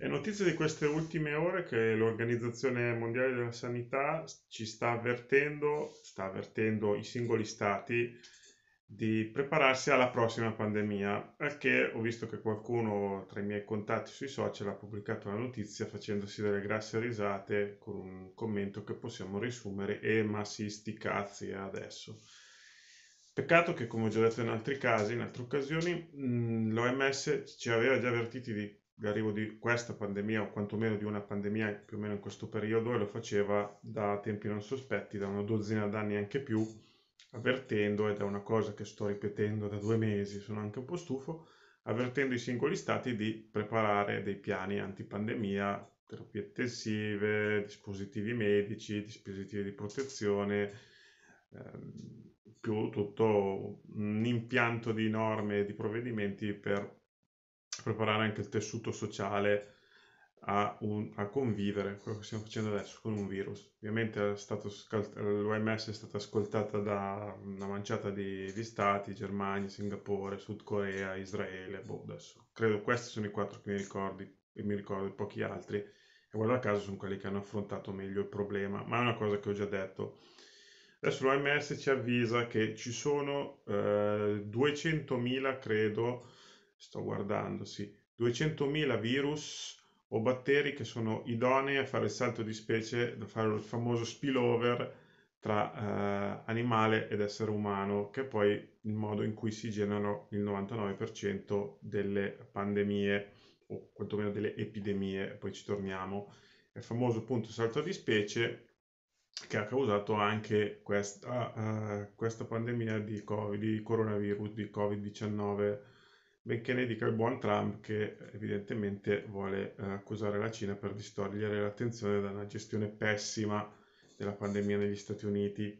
È notizia di queste ultime ore che l'Organizzazione Mondiale della Sanità ci sta avvertendo, sta avvertendo i singoli stati di prepararsi alla prossima pandemia, perché ho visto che qualcuno tra i miei contatti sui social ha pubblicato la notizia facendosi delle grasse risate con un commento che possiamo riassumere e eh, ma si sti cazzi adesso. Peccato che, come ho già detto in altri casi, in altre occasioni, mm, l'OMS ci aveva già avvertiti di l'arrivo di questa pandemia o quantomeno di una pandemia più o meno in questo periodo e lo faceva da tempi non sospetti, da una dozzina d'anni anche più, avvertendo, ed è una cosa che sto ripetendo da due mesi, sono anche un po' stufo, avvertendo i singoli stati di preparare dei piani antipandemia, terapie intensive, dispositivi medici, dispositivi di protezione, ehm, più tutto un impianto di norme e di provvedimenti per preparare anche il tessuto sociale a, un, a convivere, quello che stiamo facendo adesso con un virus. Ovviamente stato, l'OMS è stata ascoltata da una manciata di, di stati, Germania, Singapore, Sud Corea, Israele, boh, adesso. Credo questi sono i quattro che mi ricordi, e mi ricordo pochi altri, e guarda caso sono quelli che hanno affrontato meglio il problema, ma è una cosa che ho già detto. Adesso l'OMS ci avvisa che ci sono eh, 200.000, credo, sto guardando, sì, 200.000 virus o batteri che sono idonei a fare il salto di specie, da fare il famoso spillover tra eh, animale ed essere umano, che è poi il modo in cui si generano il 99% delle pandemie o quantomeno delle epidemie, poi ci torniamo. il famoso appunto salto di specie che ha causato anche questa, uh, questa pandemia di, COVID, di coronavirus, di Covid-19 benché ne dica il buon Trump che evidentemente vuole eh, accusare la Cina per distogliere l'attenzione da una gestione pessima della pandemia negli Stati Uniti.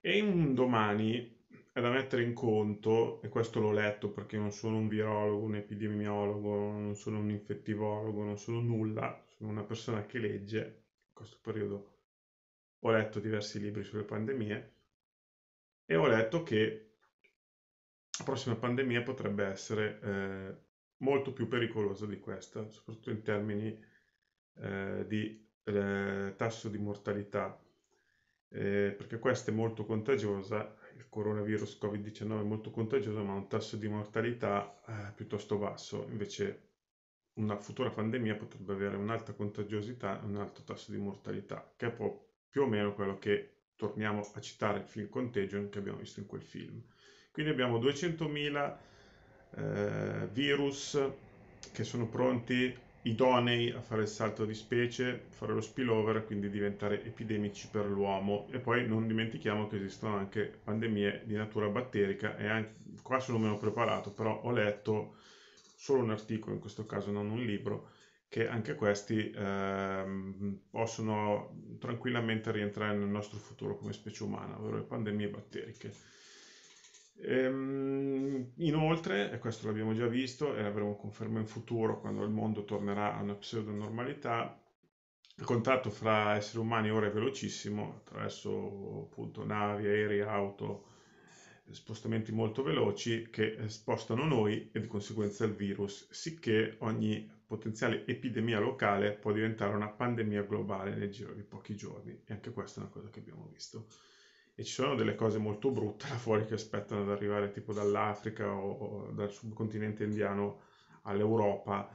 E un domani è da mettere in conto, e questo l'ho letto perché non sono un virologo, un epidemiologo, non sono un infettivologo, non sono nulla, sono una persona che legge, in questo periodo ho letto diversi libri sulle pandemie e ho letto che la prossima pandemia potrebbe essere eh, molto più pericolosa di questa, soprattutto in termini eh, di eh, tasso di mortalità, eh, perché questa è molto contagiosa, il coronavirus Covid-19 è molto contagioso, ma ha un tasso di mortalità eh, piuttosto basso, invece una futura pandemia potrebbe avere un'alta contagiosità e un alto tasso di mortalità, che è più o meno quello che torniamo a citare il film Contagion che abbiamo visto in quel film. Quindi abbiamo 200.000 eh, virus che sono pronti, idonei a fare il salto di specie, fare lo spillover, quindi diventare epidemici per l'uomo. E poi non dimentichiamo che esistono anche pandemie di natura batterica e anche qua sono meno preparato, però ho letto solo un articolo, in questo caso non un libro, che anche questi ehm, possono tranquillamente rientrare nel nostro futuro come specie umana, ovvero le pandemie batteriche. Ehm, inoltre, e questo l'abbiamo già visto e avremo conferma in futuro quando il mondo tornerà a una pseudo normalità, il contatto fra esseri umani ora è velocissimo attraverso appunto navi, aerei, auto, spostamenti molto veloci che eh, spostano noi e di conseguenza il virus, sicché ogni potenziale epidemia locale può diventare una pandemia globale nel giro di pochi giorni e anche questa è una cosa che abbiamo visto e ci sono delle cose molto brutte là fuori che aspettano ad arrivare tipo dall'Africa o, o dal subcontinente indiano all'Europa,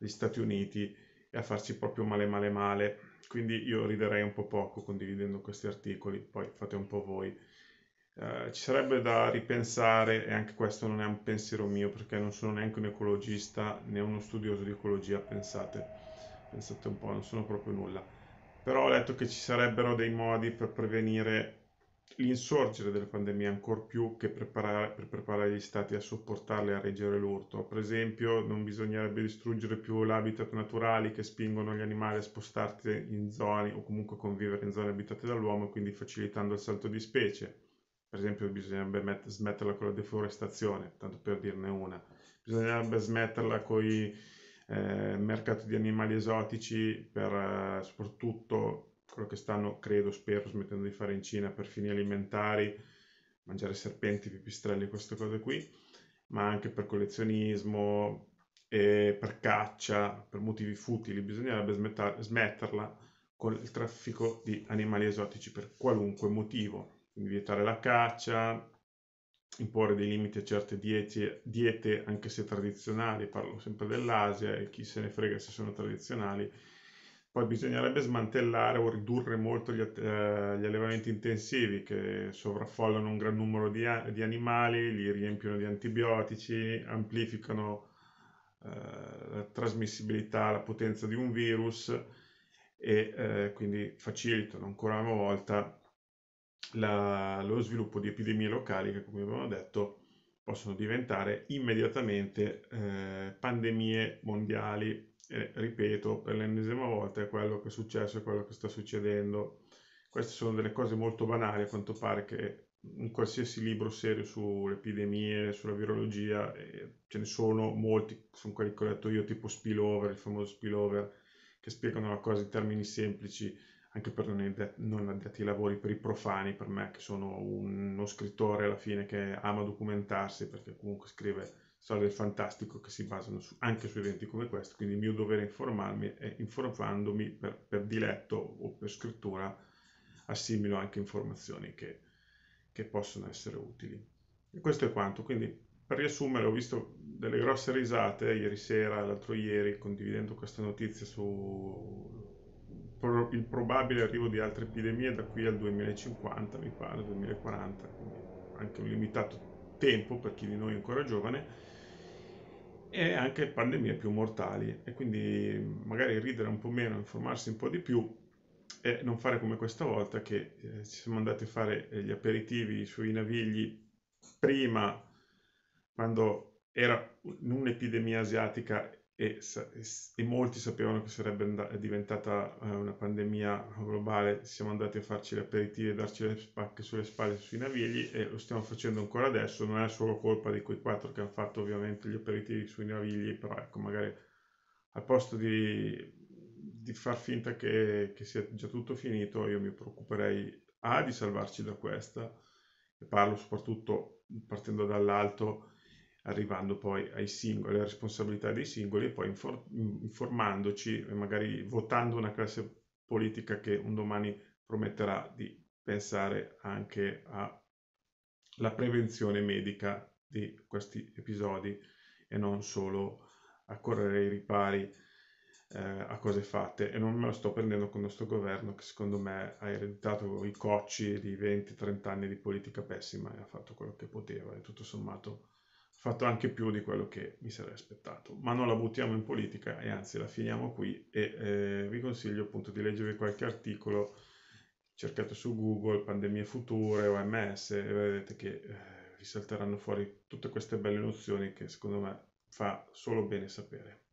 agli Stati Uniti e a farci proprio male male male. Quindi io riderei un po' poco condividendo questi articoli, poi fate un po' voi. Eh, ci sarebbe da ripensare, e anche questo non è un pensiero mio perché non sono neanche un ecologista né uno studioso di ecologia, pensate, pensate un po', non sono proprio nulla. Però ho letto che ci sarebbero dei modi per prevenire l'insorgere delle pandemie ancora più che preparare, per preparare gli stati a sopportarle e a reggere l'urto. Per esempio, non bisognerebbe distruggere più l'habitat naturali che spingono gli animali a spostarsi in zone o comunque convivere in zone abitate dall'uomo, quindi facilitando il salto di specie. Per esempio, bisognerebbe met- smetterla con la deforestazione, tanto per dirne una. Bisognerebbe smetterla con i eh, mercati di animali esotici, per, eh, soprattutto quello che stanno, credo, spero, smettendo di fare in Cina per fini alimentari, mangiare serpenti, pipistrelli, queste cose qui, ma anche per collezionismo, per caccia, per motivi futili, bisognerebbe smetterla con il traffico di animali esotici per qualunque motivo, quindi vietare la caccia, imporre dei limiti a certe diete, diete anche se tradizionali, parlo sempre dell'Asia e chi se ne frega se sono tradizionali, poi bisognerebbe smantellare o ridurre molto gli, eh, gli allevamenti intensivi che sovraffollano un gran numero di, di animali, li riempiono di antibiotici, amplificano eh, la trasmissibilità, la potenza di un virus e eh, quindi facilitano ancora una volta la, lo sviluppo di epidemie locali che, come abbiamo detto, possono diventare immediatamente eh, pandemie mondiali. E, ripeto, per l'ennesima volta è quello che è successo è quello che sta succedendo. Queste sono delle cose molto banali, a quanto pare che in qualsiasi libro serio sulle epidemie, sulla virologia, eh, ce ne sono molti, sono quelli che ho letto io, tipo spillover, il famoso spillover, che spiegano la cosa in termini semplici anche per non addetti ai lavori, per i profani, per me che sono uno scrittore alla fine che ama documentarsi perché comunque scrive storie del fantastico che si basano su, anche su eventi come questo, quindi il mio dovere è informarmi e informandomi per, per diletto o per scrittura assimilo anche informazioni che, che possono essere utili. E questo è quanto, quindi per riassumere ho visto delle grosse risate ieri sera, l'altro ieri, condividendo questa notizia su pro, il probabile arrivo di altre epidemie da qui al 2050, mi pare, 2040, quindi anche un limitato tempo per chi di noi è ancora giovane, e anche pandemie più mortali. E quindi magari ridere un po' meno, informarsi un po' di più e non fare come questa volta che eh, ci siamo andati a fare eh, gli aperitivi sui navigli prima, quando era un'epidemia asiatica e, e, molti sapevano che sarebbe diventata eh, una pandemia globale, siamo andati a farci le aperitivi e darci le spacche sulle spalle sui navigli e lo stiamo facendo ancora adesso, non è solo colpa di quei quattro che hanno fatto ovviamente gli aperitivi sui navigli, però ecco magari al posto di, di far finta che, che sia già tutto finito io mi preoccuperei A di salvarci da questa, e parlo soprattutto partendo dall'alto, arrivando poi ai singoli, alla responsabilità dei singoli e poi informandoci e magari votando una classe politica che un domani prometterà di pensare anche alla prevenzione medica di questi episodi e non solo a correre ai ripari eh, a cose fatte e non me lo sto prendendo con il nostro governo che secondo me ha ereditato i cocci di 20-30 anni di politica pessima e ha fatto quello che poteva e tutto sommato fatto anche più di quello che mi sarei aspettato. Ma non la buttiamo in politica e anzi la finiamo qui e eh, vi consiglio appunto di leggere qualche articolo, cercate su Google pandemie future, OMS e vedrete che eh, vi salteranno fuori tutte queste belle nozioni che secondo me fa solo bene sapere.